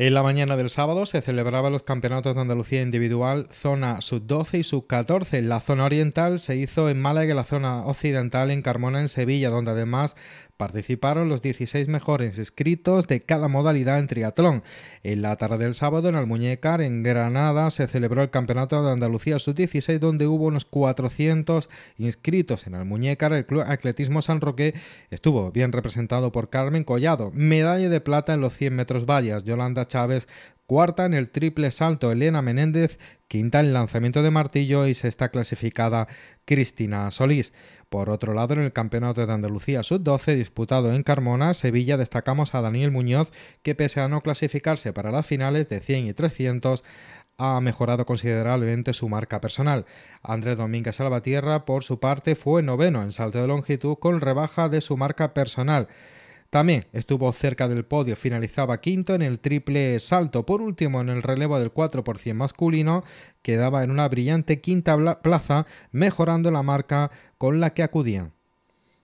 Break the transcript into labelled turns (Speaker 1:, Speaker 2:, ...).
Speaker 1: En la mañana del sábado se celebraban los campeonatos de Andalucía individual zona sub-12 y sub-14. La zona oriental se hizo en Málaga y la zona occidental en Carmona, en Sevilla, donde además participaron los 16 mejores inscritos de cada modalidad en triatlón. En la tarde del sábado en Almuñécar, en Granada, se celebró el campeonato de Andalucía sub-16, donde hubo unos 400 inscritos. En Almuñécar, el Club Atletismo San Roque estuvo bien representado por Carmen Collado, medalla de plata en los 100 metros vallas. Yolanda Chávez, cuarta en el triple salto Elena Menéndez, quinta en lanzamiento de martillo y se está clasificada Cristina Solís. Por otro lado, en el Campeonato de Andalucía Sub-12 disputado en Carmona, Sevilla, destacamos a Daniel Muñoz, que pese a no clasificarse para las finales de 100 y 300, ha mejorado considerablemente su marca personal. Andrés Domínguez Salvatierra, por su parte, fue noveno en salto de longitud con rebaja de su marca personal. También estuvo cerca del podio, finalizaba quinto en el triple salto. Por último, en el relevo del 4 masculino, quedaba en una brillante quinta plaza, mejorando la marca con la que acudían.